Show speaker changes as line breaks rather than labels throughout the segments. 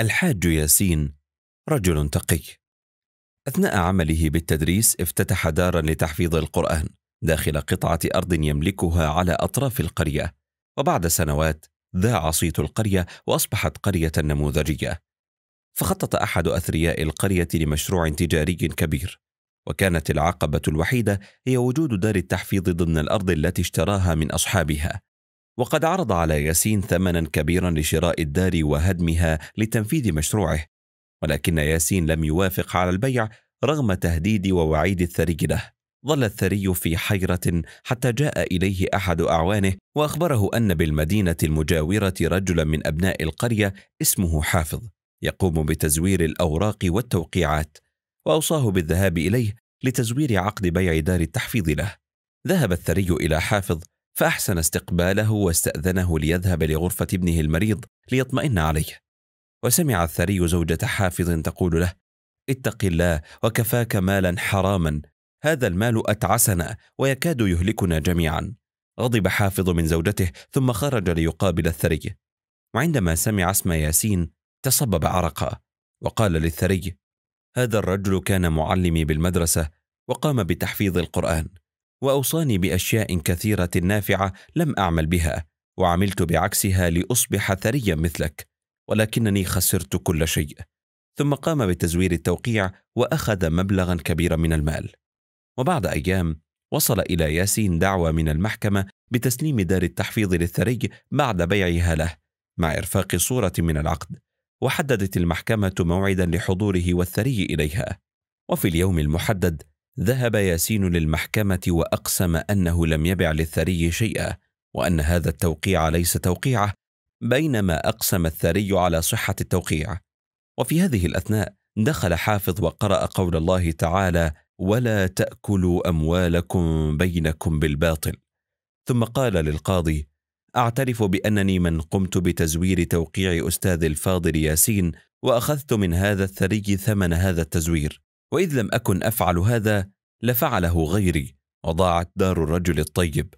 الحاج ياسين رجل تقي اثناء عمله بالتدريس افتتح دارا لتحفيظ القران داخل قطعه ارض يملكها على اطراف القريه وبعد سنوات ذاع صيت القريه واصبحت قريه نموذجيه فخطط احد اثرياء القريه لمشروع تجاري كبير وكانت العقبه الوحيده هي وجود دار التحفيظ ضمن الارض التي اشتراها من اصحابها وقد عرض على ياسين ثمنا كبيرا لشراء الدار وهدمها لتنفيذ مشروعه ولكن ياسين لم يوافق على البيع رغم تهديد ووعيد الثري له ظل الثري في حيرة حتى جاء إليه أحد أعوانه وأخبره أن بالمدينة المجاورة رجلا من أبناء القرية اسمه حافظ يقوم بتزوير الأوراق والتوقيعات وأوصاه بالذهاب إليه لتزوير عقد بيع دار التحفيظ له ذهب الثري إلى حافظ فأحسن استقباله واستأذنه ليذهب لغرفة ابنه المريض ليطمئن عليه وسمع الثري زوجة حافظ تقول له اتق الله وكفاك مالا حراما هذا المال أتعسنا ويكاد يهلكنا جميعا غضب حافظ من زوجته ثم خرج ليقابل الثري وعندما سمع اسم ياسين تصبب عرقا وقال للثري هذا الرجل كان معلمي بالمدرسة وقام بتحفيظ القرآن واوصاني باشياء كثيره نافعه لم اعمل بها وعملت بعكسها لاصبح ثريا مثلك ولكنني خسرت كل شيء ثم قام بتزوير التوقيع واخذ مبلغا كبيرا من المال وبعد ايام وصل الى ياسين دعوه من المحكمه بتسليم دار التحفيظ للثري بعد بيعها له مع ارفاق صوره من العقد وحددت المحكمه موعدا لحضوره والثري اليها وفي اليوم المحدد ذهب ياسين للمحكمة وأقسم أنه لم يبع للثري شيئا وأن هذا التوقيع ليس توقيعه بينما أقسم الثري على صحة التوقيع وفي هذه الأثناء دخل حافظ وقرأ قول الله تعالى ولا تأكلوا أموالكم بينكم بالباطل ثم قال للقاضي أعترف بأنني من قمت بتزوير توقيع أستاذ الفاضل ياسين وأخذت من هذا الثري ثمن هذا التزوير واذ لم اكن افعل هذا لفعله غيري وضاعت دار الرجل الطيب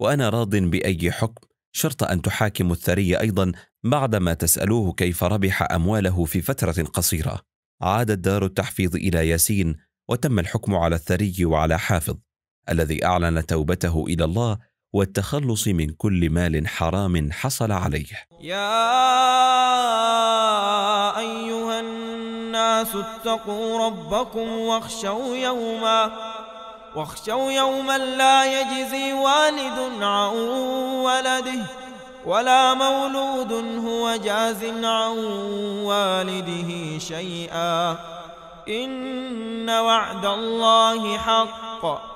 وانا راض باي حكم شرط ان تحاكم الثري ايضا بعدما تسالوه كيف ربح امواله في فتره قصيره عادت دار التحفيظ الى ياسين وتم الحكم على الثري وعلى حافظ الذي اعلن توبته الى الله والتخلص من كل مال حرام حصل عليه
يا ايها الناس اتقوا ربكم واخشوا يوما واخشوا يوما لا يجزي والد عن ولده ولا مولود هو جاز عن والده شيئا إن وعد الله حق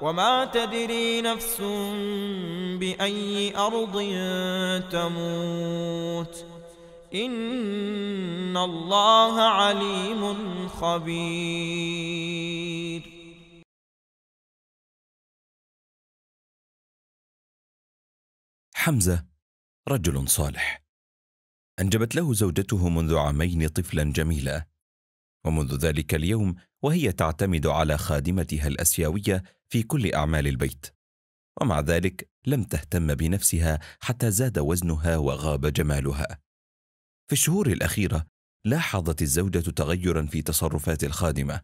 وما تدري نفس باي ارض تموت ان الله عليم خبير حمزه رجل
صالح انجبت له زوجته منذ عامين طفلا جميلا ومنذ ذلك اليوم وهي تعتمد على خادمتها الاسيويه في كل اعمال البيت ومع ذلك لم تهتم بنفسها حتى زاد وزنها وغاب جمالها في الشهور الاخيره لاحظت الزوجه تغيرا في تصرفات الخادمه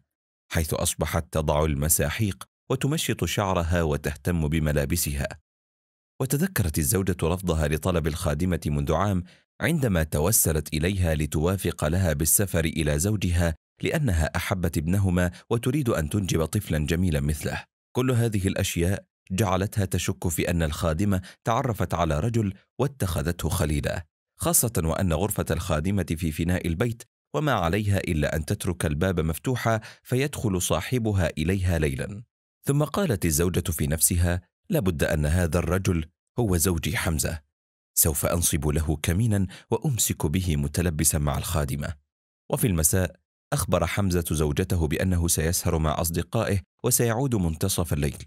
حيث اصبحت تضع المساحيق وتمشط شعرها وتهتم بملابسها وتذكرت الزوجه رفضها لطلب الخادمه منذ عام عندما توسلت اليها لتوافق لها بالسفر الى زوجها لانها احبت ابنهما وتريد ان تنجب طفلا جميلا مثله كل هذه الاشياء جعلتها تشك في ان الخادمه تعرفت على رجل واتخذته خليلا خاصه وان غرفه الخادمه في فناء البيت وما عليها الا ان تترك الباب مفتوحا فيدخل صاحبها اليها ليلا ثم قالت الزوجه في نفسها لابد ان هذا الرجل هو زوجي حمزه سوف انصب له كمينا وامسك به متلبسا مع الخادمه وفي المساء أخبر حمزة زوجته بأنه سيسهر مع أصدقائه وسيعود منتصف الليل،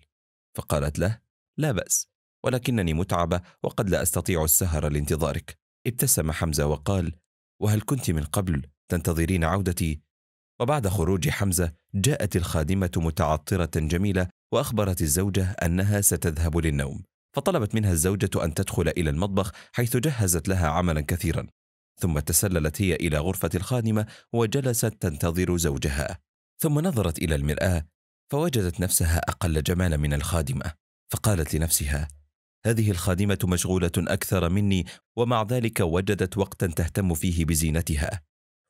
فقالت له: لا بأس، ولكنني متعبة وقد لا أستطيع السهر لانتظارك. ابتسم حمزة وقال: وهل كنت من قبل تنتظرين عودتي؟ وبعد خروج حمزة جاءت الخادمة متعطرة جميلة وأخبرت الزوجة أنها ستذهب للنوم، فطلبت منها الزوجة أن تدخل إلى المطبخ حيث جهزت لها عملا كثيرا، ثم تسللت هي إلى غرفة الخادمة وجلست تنتظر زوجها ثم نظرت إلى المرآة فوجدت نفسها أقل جمالا من الخادمة فقالت لنفسها هذه الخادمة مشغولة أكثر مني ومع ذلك وجدت وقتا تهتم فيه بزينتها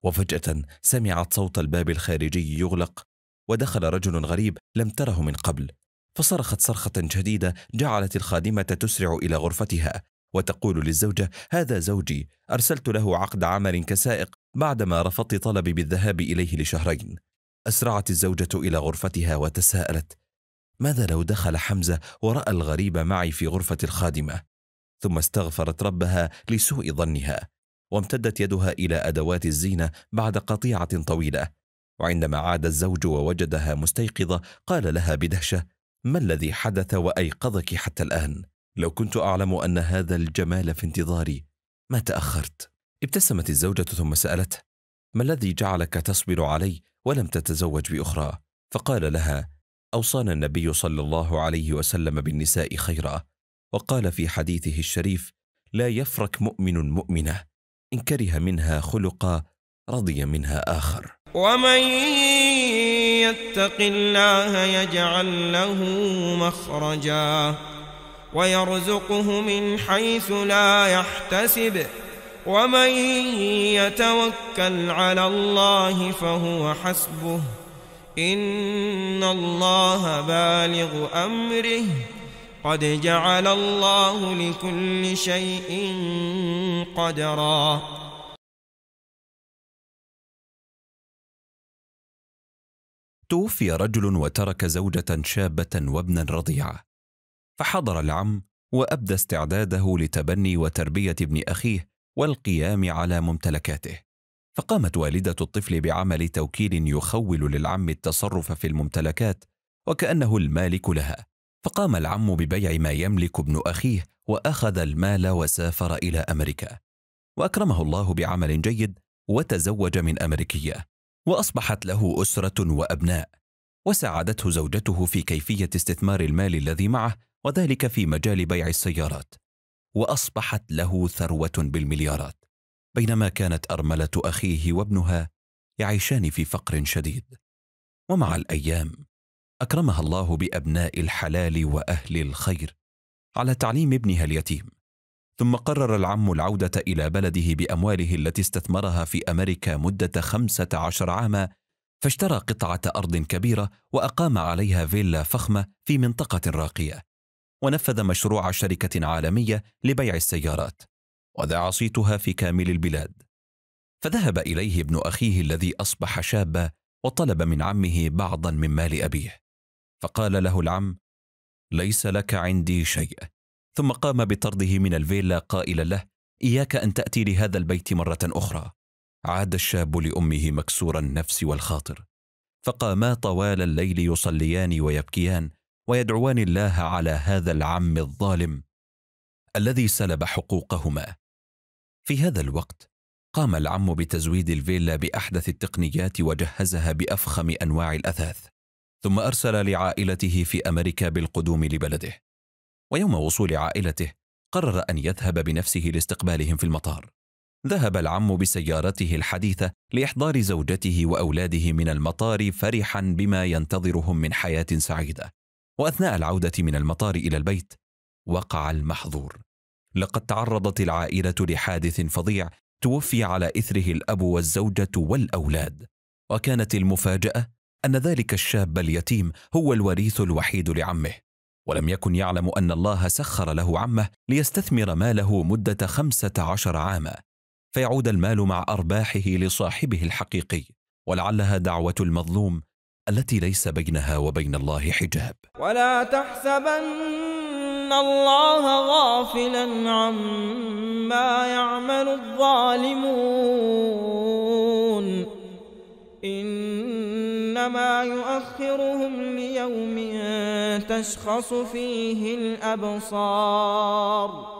وفجأة سمعت صوت الباب الخارجي يغلق ودخل رجل غريب لم تره من قبل فصرخت صرخة شديدة جعلت الخادمة تسرع إلى غرفتها وتقول للزوجة هذا زوجي أرسلت له عقد عمل كسائق بعدما رفضت طلبي بالذهاب إليه لشهرين أسرعت الزوجة إلى غرفتها وتساءلت ماذا لو دخل حمزة ورأى الغريب معي في غرفة الخادمة؟ ثم استغفرت ربها لسوء ظنها وامتدت يدها إلى أدوات الزينة بعد قطيعة طويلة وعندما عاد الزوج ووجدها مستيقظة قال لها بدهشة ما الذي حدث وأيقظك حتى الآن؟ لو كنت اعلم ان هذا الجمال في انتظاري ما تاخرت ابتسمت الزوجه ثم سالته ما الذي جعلك تصبر علي ولم تتزوج باخرى فقال لها اوصانا النبي صلى الله عليه وسلم بالنساء خيرا وقال في حديثه الشريف لا يفرك مؤمن مؤمنه ان كره منها خلقا رضي منها اخر
ومن يتق الله يجعل له مخرجا ويرزقه من حيث لا يحتسب ومن يتوكل على الله فهو حسبه إن الله بالغ أمره قد جعل الله لكل شيء قدرا
توفي رجل وترك زوجة شابة وابنا رضيعا فحضر العم وابدى استعداده لتبني وتربيه ابن اخيه والقيام على ممتلكاته فقامت والده الطفل بعمل توكيل يخول للعم التصرف في الممتلكات وكانه المالك لها فقام العم ببيع ما يملك ابن اخيه واخذ المال وسافر الى امريكا واكرمه الله بعمل جيد وتزوج من امريكيه واصبحت له اسره وابناء وساعدته زوجته في كيفيه استثمار المال الذي معه وذلك في مجال بيع السيارات واصبحت له ثروه بالمليارات بينما كانت ارمله اخيه وابنها يعيشان في فقر شديد ومع الايام اكرمها الله بابناء الحلال واهل الخير على تعليم ابنها اليتيم ثم قرر العم العودة إلى بلده بأمواله التي استثمرها في أمريكا مدة خمسة عشر عاما فاشترى قطعة أرض كبيرة وأقام عليها فيلا فخمة في منطقة راقية ونفذ مشروع شركة عالمية لبيع السيارات وذاع صيتها في كامل البلاد فذهب إليه ابن أخيه الذي أصبح شابا وطلب من عمه بعضا من مال أبيه فقال له العم ليس لك عندي شيء ثم قام بطرده من الفيلا قائلا له إياك أن تأتي لهذا البيت مرة أخرى عاد الشاب لأمه مكسور النفس والخاطر فقاما طوال الليل يصليان ويبكيان ويدعوان الله على هذا العم الظالم الذي سلب حقوقهما في هذا الوقت قام العم بتزويد الفيلا باحدث التقنيات وجهزها بافخم انواع الاثاث ثم ارسل لعائلته في امريكا بالقدوم لبلده ويوم وصول عائلته قرر ان يذهب بنفسه لاستقبالهم في المطار ذهب العم بسيارته الحديثه لاحضار زوجته واولاده من المطار فرحا بما ينتظرهم من حياه سعيده واثناء العوده من المطار الى البيت وقع المحظور لقد تعرضت العائله لحادث فظيع توفي على اثره الاب والزوجه والاولاد وكانت المفاجاه ان ذلك الشاب اليتيم هو الوريث الوحيد لعمه ولم يكن يعلم ان الله سخر له عمه ليستثمر ماله مده خمسه عشر عاما فيعود المال مع ارباحه لصاحبه الحقيقي ولعلها دعوه المظلوم التي ليس بينها وبين الله حجاب
ولا تحسبن الله غافلا عما يعمل الظالمون إنما يؤخرهم ليوم تشخص فيه الأبصار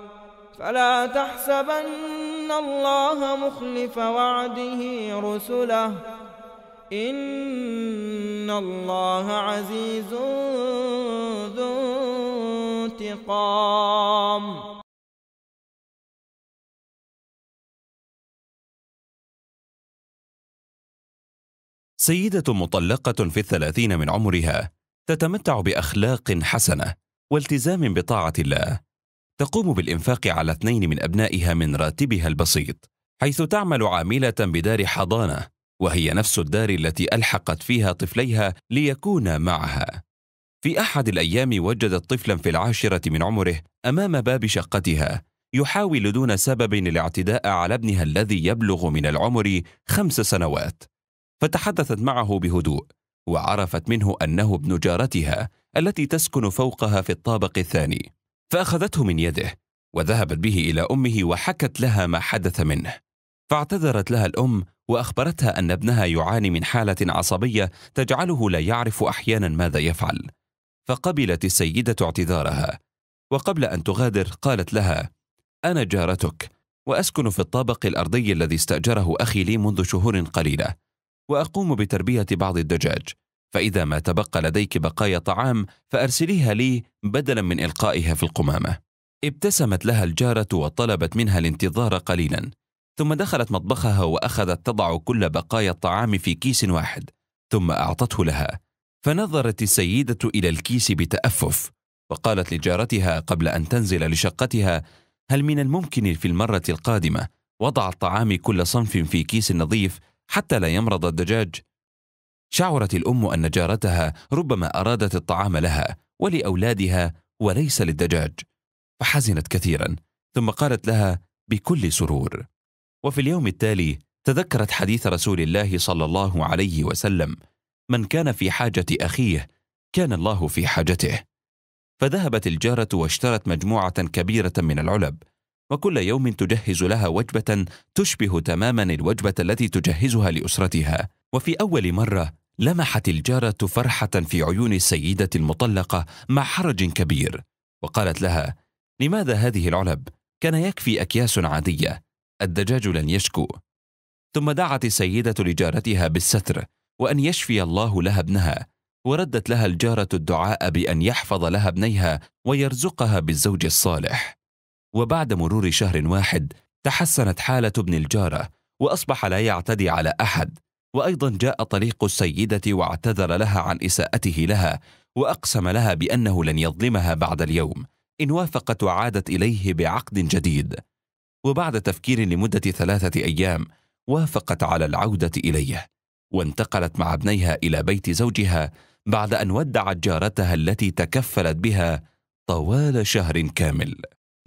فلا تحسبن الله مخلف وعده رسله إن الله عزيز ذو انتقام
سيدة مطلقة في الثلاثين من عمرها تتمتع بأخلاق حسنة والتزام بطاعة الله تقوم بالإنفاق على اثنين من أبنائها من راتبها البسيط حيث تعمل عاملة بدار حضانة وهي نفس الدار التي ألحقت فيها طفليها ليكونا معها في أحد الأيام وجدت طفلا في العاشرة من عمره أمام باب شقتها يحاول دون سبب الاعتداء على ابنها الذي يبلغ من العمر خمس سنوات فتحدثت معه بهدوء وعرفت منه أنه ابن جارتها التي تسكن فوقها في الطابق الثاني فأخذته من يده وذهبت به إلى أمه وحكت لها ما حدث منه فاعتذرت لها الأم وأخبرتها أن ابنها يعاني من حالة عصبية تجعله لا يعرف أحيانا ماذا يفعل فقبلت السيدة اعتذارها وقبل أن تغادر قالت لها أنا جارتك وأسكن في الطابق الأرضي الذي استأجره أخي لي منذ شهور قليلة وأقوم بتربية بعض الدجاج فإذا ما تبقى لديك بقايا طعام فأرسليها لي بدلا من إلقائها في القمامة. ابتسمت لها الجارة وطلبت منها الانتظار قليلا، ثم دخلت مطبخها وأخذت تضع كل بقايا الطعام في كيس واحد، ثم أعطته لها. فنظرت السيدة إلى الكيس بتأفف، وقالت لجارتها قبل أن تنزل لشقتها: هل من الممكن في المرة القادمة وضع الطعام كل صنف في كيس نظيف حتى لا يمرض الدجاج؟ شعرت الام ان جارتها ربما ارادت الطعام لها ولاولادها وليس للدجاج فحزنت كثيرا ثم قالت لها بكل سرور وفي اليوم التالي تذكرت حديث رسول الله صلى الله عليه وسلم من كان في حاجه اخيه كان الله في حاجته فذهبت الجاره واشترت مجموعه كبيره من العلب وكل يوم تجهز لها وجبه تشبه تماما الوجبه التي تجهزها لاسرتها وفي اول مره لمحت الجارة فرحة في عيون السيدة المطلقة مع حرج كبير وقالت لها لماذا هذه العلب؟ كان يكفي أكياس عادية الدجاج لن يشكو ثم دعت السيدة لجارتها بالستر وأن يشفي الله لها ابنها وردت لها الجارة الدعاء بأن يحفظ لها ابنيها ويرزقها بالزوج الصالح وبعد مرور شهر واحد تحسنت حالة ابن الجارة وأصبح لا يعتدي على أحد وايضا جاء طريق السيده واعتذر لها عن اساءته لها واقسم لها بانه لن يظلمها بعد اليوم ان وافقت وعادت اليه بعقد جديد وبعد تفكير لمده ثلاثه ايام وافقت على العوده اليه وانتقلت مع ابنيها الى بيت زوجها بعد ان ودعت جارتها التي تكفلت بها طوال شهر كامل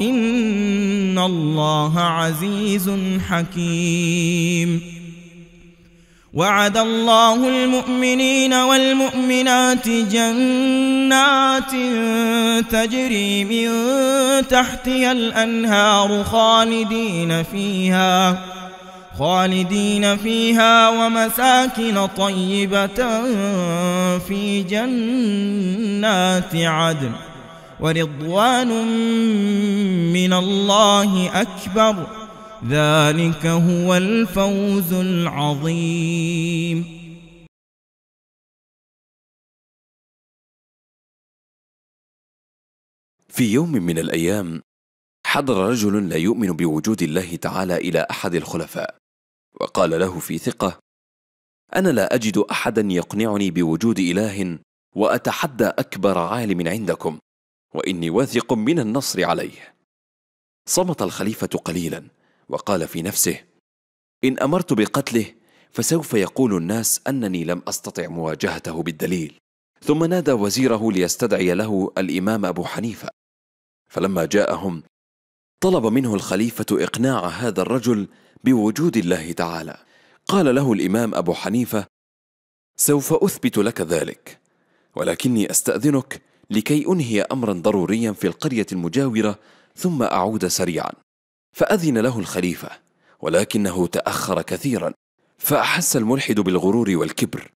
إن الله عزيز حكيم وعد الله المؤمنين والمؤمنات جنات تجري من تحتها الأنهار خالدين فيها خالدين فيها ومساكن طيبة في جنات عدن ورضوان من الله أكبر ذلك هو الفوز العظيم
في يوم من الأيام حضر رجل لا يؤمن بوجود الله تعالى إلى أحد الخلفاء وقال له في ثقة أنا لا أجد أحدا يقنعني بوجود إله وأتحدى أكبر عالم عندكم واني واثق من النصر عليه صمت الخليفه قليلا وقال في نفسه ان امرت بقتله فسوف يقول الناس انني لم استطع مواجهته بالدليل ثم نادى وزيره ليستدعي له الامام ابو حنيفه فلما جاءهم طلب منه الخليفه اقناع هذا الرجل بوجود الله تعالى قال له الامام ابو حنيفه سوف اثبت لك ذلك ولكني استاذنك لكي أنهي أمرا ضروريا في القرية المجاورة ثم أعود سريعا فأذن له الخليفة ولكنه تأخر كثيرا فأحس الملحد بالغرور والكبر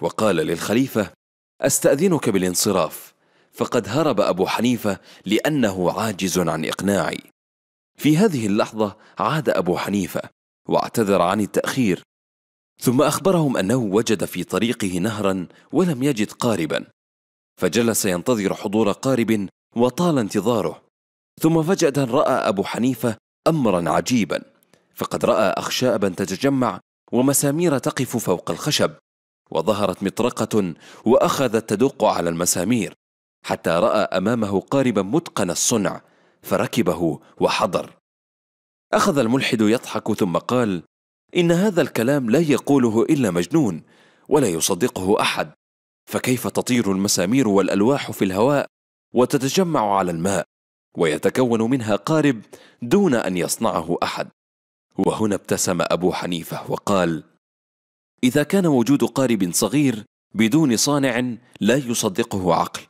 وقال للخليفة أستأذنك بالانصراف فقد هرب أبو حنيفة لأنه عاجز عن إقناعي في هذه اللحظة عاد أبو حنيفة واعتذر عن التأخير ثم أخبرهم أنه وجد في طريقه نهرا ولم يجد قاربا فجلس ينتظر حضور قارب وطال انتظاره ثم فجأة رأى أبو حنيفة أمرا عجيبا فقد رأى أخشابا تتجمع ومسامير تقف فوق الخشب وظهرت مطرقة وأخذت تدق على المسامير حتى رأى أمامه قاربا متقن الصنع فركبه وحضر أخذ الملحد يضحك ثم قال إن هذا الكلام لا يقوله إلا مجنون ولا يصدقه أحد فكيف تطير المسامير والألواح في الهواء وتتجمع على الماء ويتكون منها قارب دون أن يصنعه أحد وهنا ابتسم أبو حنيفة وقال إذا كان وجود قارب صغير بدون صانع لا يصدقه عقل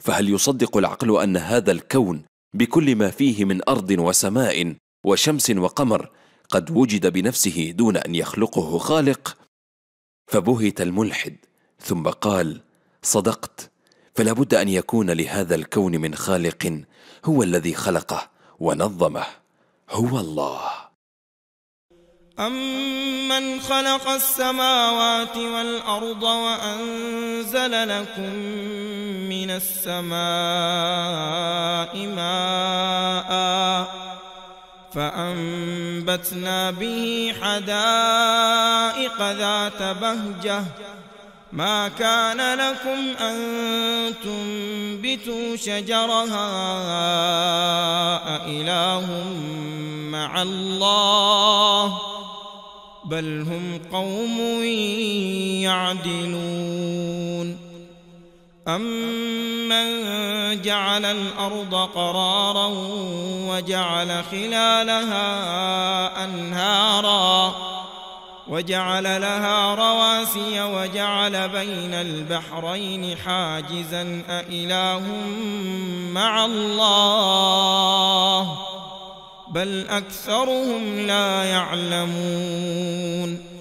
فهل يصدق العقل أن هذا الكون بكل ما فيه من أرض وسماء وشمس وقمر قد وجد بنفسه دون أن يخلقه خالق فبهت الملحد ثم قال صدقت فلا بد ان يكون لهذا الكون من خالق هو الذي خلقه ونظمه هو الله
امن خلق السماوات والارض وانزل لكم من السماء ماء فانبتنا به حدائق ذات بهجه ما كان لكم أن تنبتوا شجرها أإله مع الله بل هم قوم يعدلون أمن جعل الأرض قرارا وجعل خلالها أنهاراً وجعل لها رواسي وجعل بين البحرين حاجزا أإله مع الله بل أكثرهم لا يعلمون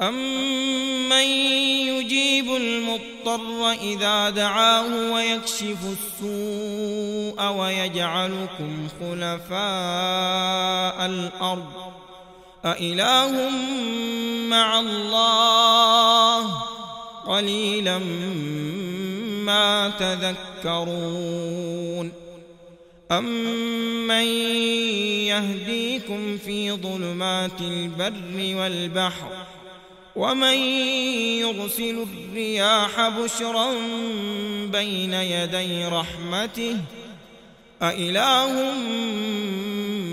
أمن يجيب المضطر إذا دعاه ويكشف السوء ويجعلكم خلفاء الأرض أإله مع الله قليلا ما تذكرون أمن يهديكم في ظلمات البر والبحر ومن يرسل الرياح بشرا بين يدي رحمته أإله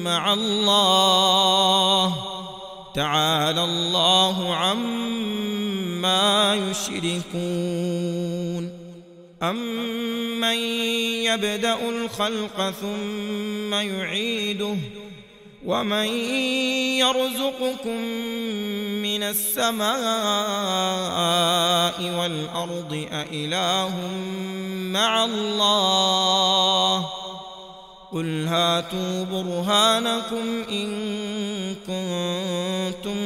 مع الله تعالى الله عما يشركون أمن يبدأ الخلق ثم يعيده ومن يرزقكم من السماء والأرض أإله مع الله قل هاتوا برهانكم إن كنتم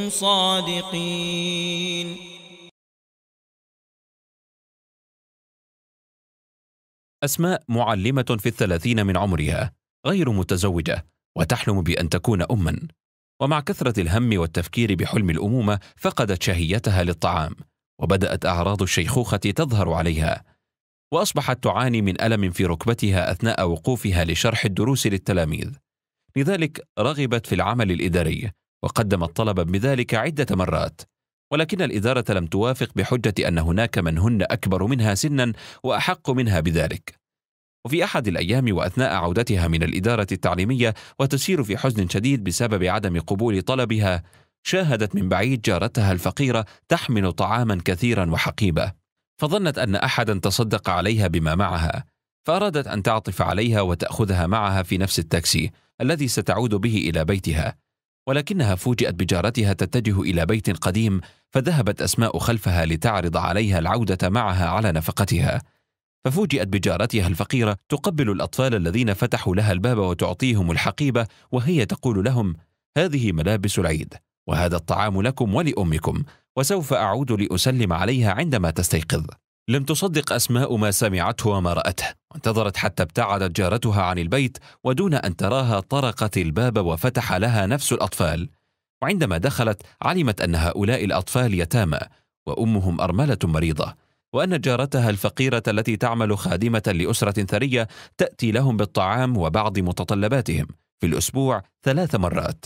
صادقين
أسماء معلمة في الثلاثين من عمرها غير متزوجة وتحلم بأن تكون أما ومع كثرة الهم والتفكير بحلم الأمومة فقدت شهيتها للطعام وبدأت أعراض الشيخوخة تظهر عليها وأصبحت تعاني من ألم في ركبتها أثناء وقوفها لشرح الدروس للتلاميذ لذلك رغبت في العمل الإداري وقدم الطلب بذلك عدة مرات ولكن الإدارة لم توافق بحجة أن هناك من هن أكبر منها سنا وأحق منها بذلك وفي أحد الأيام وأثناء عودتها من الإدارة التعليمية وتسير في حزن شديد بسبب عدم قبول طلبها شاهدت من بعيد جارتها الفقيرة تحمل طعاما كثيرا وحقيبة فظنت أن أحدا تصدق عليها بما معها فأرادت أن تعطف عليها وتأخذها معها في نفس التاكسي الذي ستعود به إلى بيتها ولكنها فوجئت بجارتها تتجه إلى بيت قديم فذهبت أسماء خلفها لتعرض عليها العودة معها على نفقتها ففوجئت بجارتها الفقيرة تقبل الأطفال الذين فتحوا لها الباب وتعطيهم الحقيبة وهي تقول لهم هذه ملابس العيد وهذا الطعام لكم ولأمكم وسوف أعود لأسلم عليها عندما تستيقظ لم تصدق أسماء ما سمعته وما رأته وانتظرت حتى ابتعدت جارتها عن البيت ودون أن تراها طرقت الباب وفتح لها نفس الأطفال وعندما دخلت علمت أن هؤلاء الأطفال يتامى وأمهم أرملة مريضة وأن جارتها الفقيرة التي تعمل خادمة لأسرة ثرية تأتي لهم بالطعام وبعض متطلباتهم في الأسبوع ثلاث مرات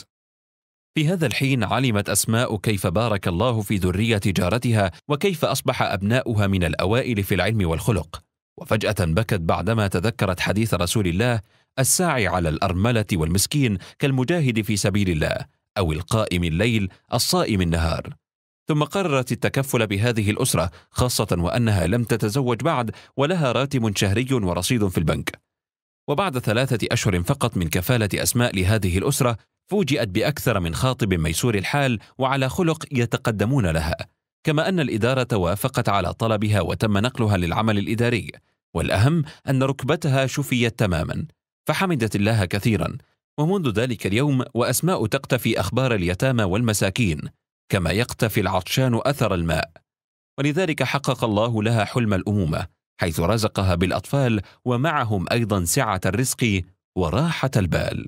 في هذا الحين علمت أسماء كيف بارك الله في ذرية جارتها وكيف أصبح أبناؤها من الأوائل في العلم والخلق وفجأة بكت بعدما تذكرت حديث رسول الله الساعي على الأرملة والمسكين كالمجاهد في سبيل الله أو القائم الليل الصائم النهار ثم قررت التكفل بهذه الأسرة خاصة وأنها لم تتزوج بعد ولها راتب شهري ورصيد في البنك وبعد ثلاثة أشهر فقط من كفالة أسماء لهذه الأسرة فوجئت باكثر من خاطب ميسور الحال وعلى خلق يتقدمون لها كما ان الاداره وافقت على طلبها وتم نقلها للعمل الاداري والاهم ان ركبتها شفيت تماما فحمدت الله كثيرا ومنذ ذلك اليوم واسماء تقتفي اخبار اليتامى والمساكين كما يقتفي العطشان اثر الماء ولذلك حقق الله لها حلم الامومه حيث رزقها بالاطفال ومعهم ايضا سعه الرزق وراحه البال